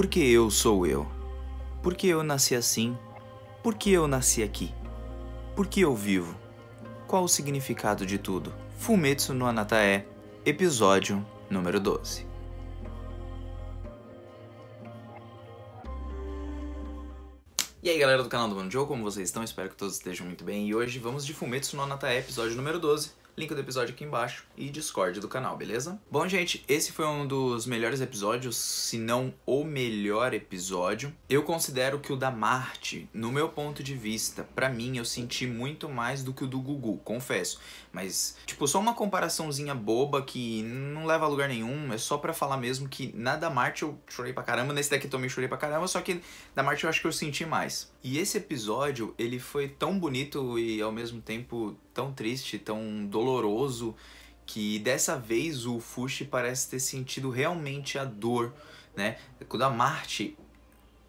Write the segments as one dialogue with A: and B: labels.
A: Porque eu sou eu? Porque eu nasci assim? Porque eu nasci aqui? Porque eu vivo? Qual o significado de tudo? Fumetsu no Anatae, episódio número 12. E aí galera do canal do Banjo, como vocês estão? Espero que todos estejam muito bem. E hoje vamos de Fumetsu no Anatae, episódio número 12, link do episódio aqui embaixo e Discord do canal, beleza? Bom, gente, esse foi um dos melhores episódios, se não o melhor episódio. Eu considero que o da Marte, no meu ponto de vista, para mim eu senti muito mais do que o do Gugu, confesso. Mas, tipo, só uma comparaçãozinha boba que não leva a lugar nenhum, é só para falar mesmo que na da Marte eu chorei pra caramba, nesse daqui também chorei pra caramba, só que da Marte eu acho que eu senti mais. E esse episódio, ele foi tão bonito e ao mesmo tempo tão triste, tão doloroso, que dessa vez o Fushi parece ter sentido realmente a dor, né? Quando a Marte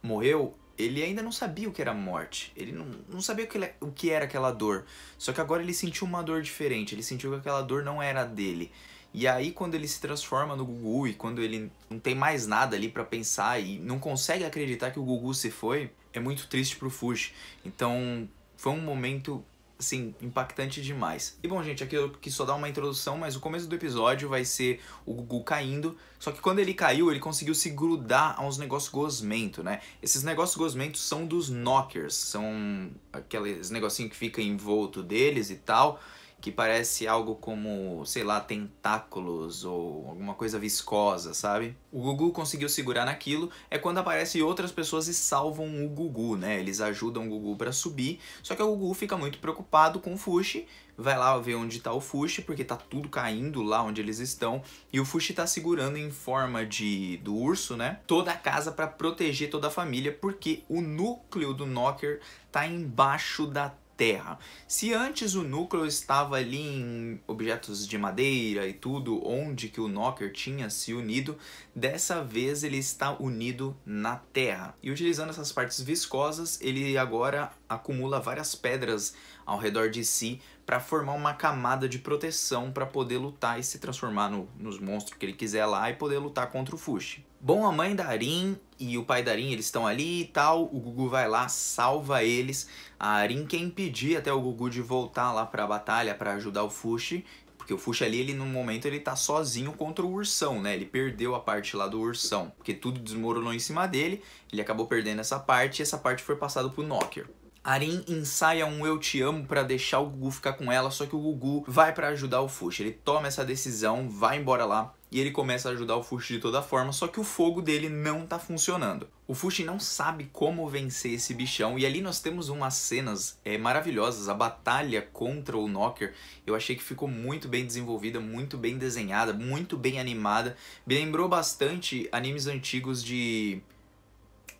A: morreu, ele ainda não sabia o que era morte, ele não, não sabia o que, o que era aquela dor. Só que agora ele sentiu uma dor diferente, ele sentiu que aquela dor não era dele. E aí quando ele se transforma no Gugu e quando ele não tem mais nada ali para pensar e não consegue acreditar que o Gugu se foi, é muito triste pro Fushi. Então, foi um momento assim, impactante demais. E bom, gente, aqui eu quis só dar uma introdução, mas o começo do episódio vai ser o Gugu caindo. Só que quando ele caiu, ele conseguiu se grudar a uns negócios gosmento, né? Esses negócios gosmentos são dos knockers, são aqueles negocinho que fica envolto deles e tal que parece algo como, sei lá, tentáculos ou alguma coisa viscosa, sabe? O Gugu conseguiu segurar naquilo, é quando aparecem outras pessoas e salvam o Gugu, né? Eles ajudam o Gugu para subir, só que o Gugu fica muito preocupado com o Fushi, vai lá ver onde tá o Fushi, porque tá tudo caindo lá onde eles estão, e o Fushi tá segurando em forma de do urso, né? Toda a casa para proteger toda a família, porque o núcleo do Knocker tá embaixo da Terra. Se antes o núcleo estava ali em objetos de madeira e tudo, onde que o Knocker tinha se unido, dessa vez ele está unido na Terra. E utilizando essas partes viscosas, ele agora acumula várias pedras ao redor de si para formar uma camada de proteção para poder lutar e se transformar no, nos monstros que ele quiser lá e poder lutar contra o Fushi. Bom, a mãe da Arin e o pai da Arin, eles estão ali e tal, o Gugu vai lá, salva eles. A Arin quer impedir até o Gugu de voltar lá para a batalha para ajudar o Fushi, porque o Fushi ali, ele no momento ele tá sozinho contra o ursão, né? Ele perdeu a parte lá do ursão, porque tudo desmoronou em cima dele, ele acabou perdendo essa parte e essa parte foi passada pro Knocker. Arin ensaia um eu te amo para deixar o Gugu ficar com ela, só que o Gugu vai para ajudar o Fush. Ele toma essa decisão, vai embora lá e ele começa a ajudar o Fush de toda forma, só que o fogo dele não tá funcionando. O Fush não sabe como vencer esse bichão, e ali nós temos umas cenas é, maravilhosas, a batalha contra o Knocker, eu achei que ficou muito bem desenvolvida, muito bem desenhada, muito bem animada, me lembrou bastante animes antigos de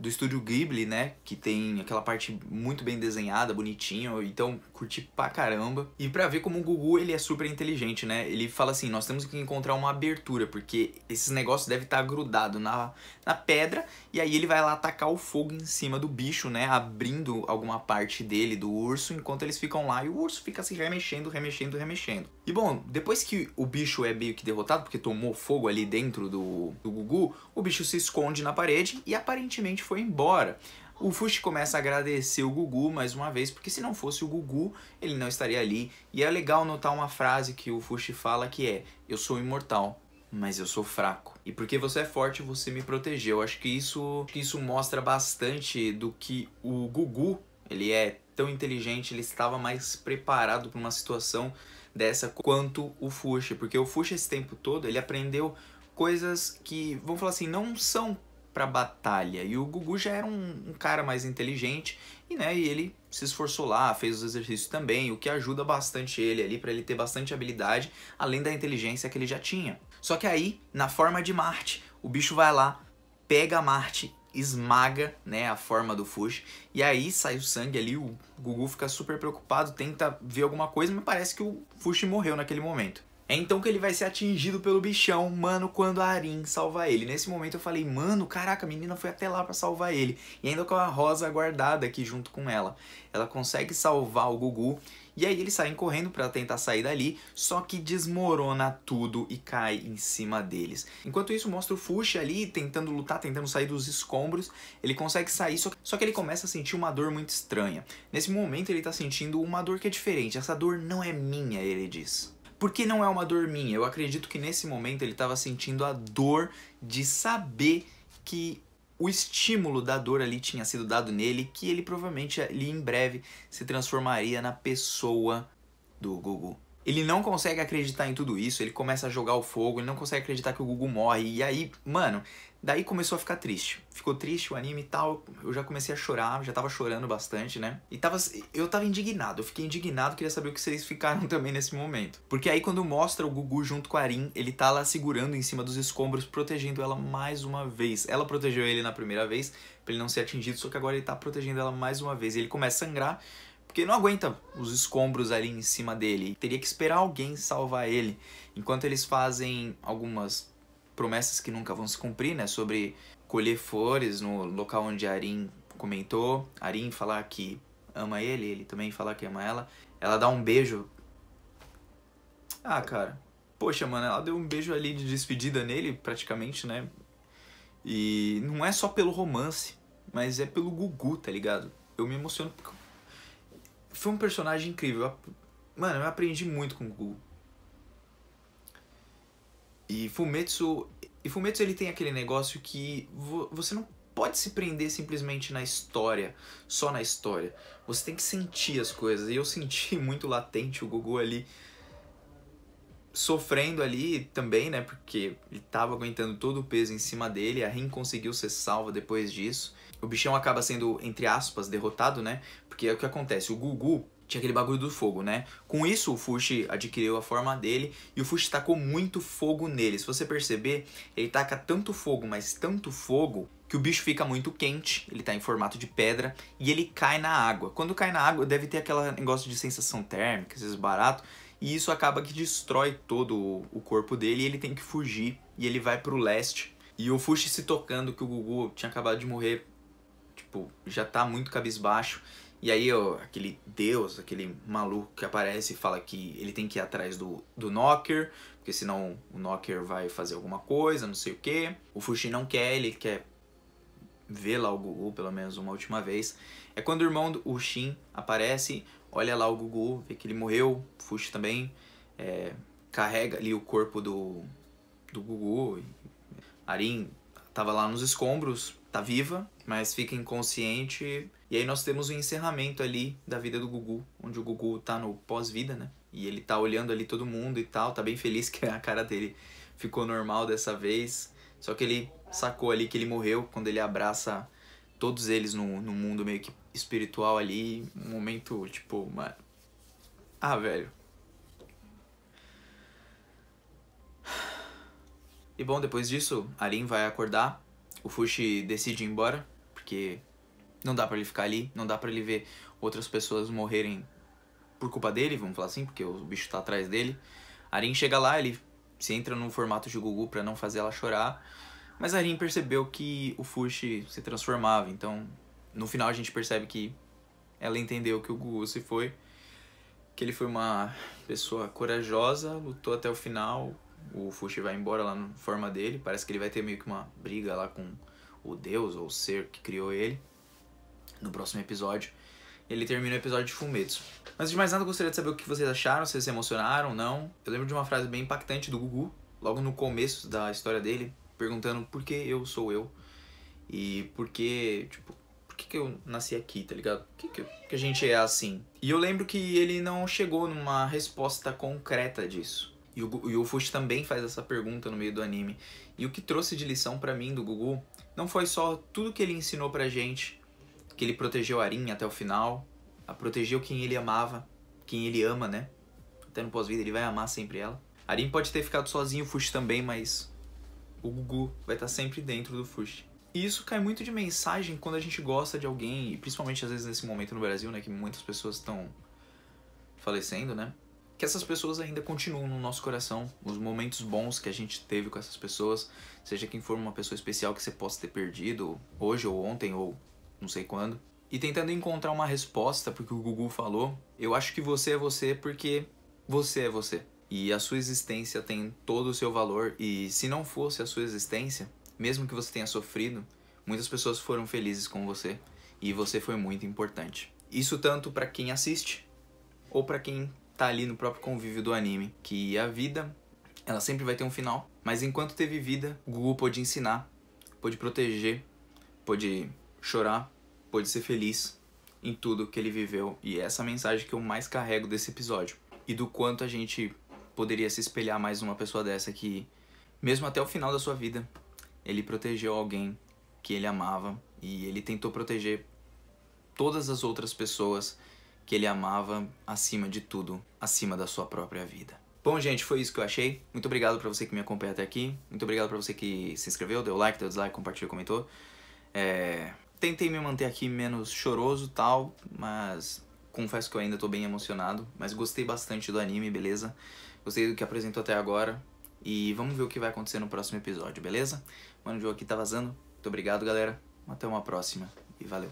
A: do estúdio Ghibli, né? Que tem aquela parte muito bem desenhada, bonitinha, então curti pra caramba. E pra ver como o Gugu, ele é super inteligente, né? Ele fala assim, nós temos que encontrar uma abertura, porque esses negócios devem estar tá grudado na, na pedra, e aí ele vai lá atacar o fogo em cima do bicho, né? Abrindo alguma parte dele, do urso, enquanto eles ficam lá, e o urso fica se remexendo, remexendo, remexendo. E bom, depois que o bicho é meio que derrotado, porque tomou fogo ali dentro do, do Gugu, o bicho se esconde na parede e aparentemente foi embora. O Fushi começa a agradecer o Gugu mais uma vez, porque se não fosse o Gugu, ele não estaria ali. E é legal notar uma frase que o Fushi fala que é: Eu sou imortal, mas eu sou fraco. E porque você é forte, você me protegeu. Acho que isso, que isso mostra bastante do que o Gugu, ele é tão inteligente, ele estava mais preparado para uma situação dessa quanto o Fushi, porque o Fushi esse tempo todo ele aprendeu coisas que, vamos falar assim, não são para batalha. E o Gugu já era um, um, cara mais inteligente e, né, e ele se esforçou lá, fez os exercícios também, o que ajuda bastante ele ali para ele ter bastante habilidade, além da inteligência que ele já tinha. Só que aí, na forma de Marte, o bicho vai lá, pega a Marte esmaga, né, a forma do Fuji. E aí sai o sangue ali, o Gugu fica super preocupado, tenta ver alguma coisa, mas parece que o Fuji morreu naquele momento. É então que ele vai ser atingido pelo bichão, mano, quando a Arin salva ele. Nesse momento eu falei, mano, caraca, a menina foi até lá para salvar ele. E ainda com a Rosa guardada aqui junto com ela. Ela consegue salvar o Gugu e aí eles saem correndo para tentar sair dali, só que desmorona tudo e cai em cima deles. Enquanto isso, mostra o Fushi ali tentando lutar, tentando sair dos escombros. Ele consegue sair, só que, só que ele começa a sentir uma dor muito estranha. Nesse momento, ele tá sentindo uma dor que é diferente. Essa dor não é minha, ele diz porque não é uma dor minha. Eu acredito que nesse momento ele estava sentindo a dor de saber que o estímulo da dor ali tinha sido dado nele, que ele provavelmente ali em breve se transformaria na pessoa do Gugu. Ele não consegue acreditar em tudo isso, ele começa a jogar o fogo, ele não consegue acreditar que o Gugu morre. E aí, mano, daí começou a ficar triste. Ficou triste o anime e tal, eu já comecei a chorar, já tava chorando bastante, né? E tava, eu tava indignado, eu fiquei indignado, queria saber o que vocês ficaram também nesse momento. Porque aí quando mostra o Gugu junto com a Arin, ele tá lá segurando em cima dos escombros, protegendo ela mais uma vez. Ela protegeu ele na primeira vez, pra ele não ser atingido, só que agora ele tá protegendo ela mais uma vez. E ele começa a sangrar, porque não aguenta os escombros ali em cima dele. Teria que esperar alguém salvar ele. Enquanto eles fazem algumas promessas que nunca vão se cumprir, né? Sobre colher flores no local onde Arim comentou. Arim falar que ama ele, ele também falar que ama ela. Ela dá um beijo. Ah, cara. Poxa, mano, ela deu um beijo ali de despedida nele, praticamente, né? E não é só pelo romance, mas é pelo Gugu, tá ligado? Eu me emociono porque foi um personagem incrível. Mano, eu aprendi muito com o Gugu. E Fumetsu, e Fumetsu ele tem aquele negócio que você não pode se prender simplesmente na história, só na história. Você tem que sentir as coisas. E eu senti muito latente o Gugu ali sofrendo ali também, né? Porque ele tava aguentando todo o peso em cima dele, a Rin conseguiu ser salva depois disso. O bichão acaba sendo, entre aspas, derrotado, né? Porque é o que acontece, o Gugu tinha aquele bagulho do fogo, né? Com isso, o Fushi adquiriu a forma dele e o Fushi tacou muito fogo nele. Se você perceber, ele taca tanto fogo, mas tanto fogo, que o bicho fica muito quente, ele tá em formato de pedra, e ele cai na água. Quando cai na água, deve ter aquele negócio de sensação térmica, esses baratos, e isso acaba que destrói todo o corpo dele e ele tem que fugir e ele vai pro leste. E o Fushi se tocando que o Gugu tinha acabado de morrer, tipo, já tá muito cabisbaixo. E aí ó, aquele deus, aquele maluco que aparece e fala que ele tem que ir atrás do, do Knocker, porque senão o Knocker vai fazer alguma coisa, não sei o que. O Fushi não quer, ele quer ver lá o Gugu pelo menos uma última vez. É quando o irmão do Shin aparece, olha lá o Gugu, vê que ele morreu, Fuxi também é, carrega ali o corpo do, do Gugu. Arin tava lá nos escombros, tá viva, mas fica inconsciente. E aí nós temos o um encerramento ali da vida do Gugu, onde o Gugu tá no pós-vida, né? E ele tá olhando ali todo mundo e tal, tá bem feliz que a cara dele ficou normal dessa vez. Só que ele sacou ali que ele morreu quando ele abraça todos eles no, no mundo meio que espiritual ali, um momento, tipo, uma... Ah, velho. E bom, depois disso, Arin vai acordar, o Fushi decide ir embora, porque não dá para ele ficar ali, não dá para ele ver outras pessoas morrerem por culpa dele, vamos falar assim, porque o bicho tá atrás dele. Arin chega lá, ele se entra no formato de Gugu para não fazer ela chorar. Mas a Rin percebeu que o Fushi se transformava, então no final a gente percebe que ela entendeu que o Gugu se foi, que ele foi uma pessoa corajosa, lutou até o final, o Fushi vai embora lá na forma dele, parece que ele vai ter meio que uma briga lá com o deus ou o ser que criou ele no próximo episódio. Ele termina o episódio de Fumetsu. Mas de mais nada, eu gostaria de saber o que vocês acharam, se vocês se emocionaram ou não. Eu lembro de uma frase bem impactante do Gugu, logo no começo da história dele, perguntando por que eu sou eu e por que, tipo, por que, que eu nasci aqui, tá ligado? Por que, que, que a gente é assim? E eu lembro que ele não chegou numa resposta concreta disso. E o, e o Fush também faz essa pergunta no meio do anime. E o que trouxe de lição para mim do Gugu não foi só tudo que ele ensinou pra gente, que ele protegeu a Arin até o final, a protegeu quem ele amava, quem ele ama, né? Até no pós-vida ele vai amar sempre ela. Arin pode ter ficado sozinho, o Fush também, mas o Gugu vai estar sempre dentro do Fush. E isso cai muito de mensagem quando a gente gosta de alguém, e principalmente às vezes nesse momento no Brasil, né, que muitas pessoas estão falecendo, né? Que essas pessoas ainda continuam no nosso coração, os momentos bons que a gente teve com essas pessoas, seja quem for uma pessoa especial que você possa ter perdido hoje ou ontem ou não sei quando. E tentando encontrar uma resposta porque o Gugu falou, eu acho que você é você porque você é você. E a sua existência tem todo o seu valor, e se não fosse a sua existência, mesmo que você tenha sofrido, muitas pessoas foram felizes com você e você foi muito importante. Isso tanto para quem assiste ou para quem tá ali no próprio convívio do anime, que a vida ela sempre vai ter um final, mas enquanto teve vida, o Gugu pôde ensinar, pôde proteger, pôde chorar, pôde ser feliz em tudo que ele viveu e é essa é mensagem que eu mais carrego desse episódio e do quanto a gente poderia se espelhar mais uma pessoa dessa que, mesmo até o final da sua vida, ele protegeu alguém que ele amava e ele tentou proteger todas as outras pessoas que ele amava acima de tudo, acima da sua própria vida. Bom, gente, foi isso que eu achei. Muito obrigado para você que me acompanha até aqui. Muito obrigado para você que se inscreveu, deu like, deu dislike, compartilhou, comentou. É... Tentei me manter aqui menos choroso tal, mas confesso que eu ainda tô bem emocionado, mas gostei bastante do anime, beleza? Gostei do que apresentou até agora. E vamos ver o que vai acontecer no próximo episódio, beleza? Mano, o jogo aqui tá vazando. Muito obrigado, galera. Até uma próxima e valeu.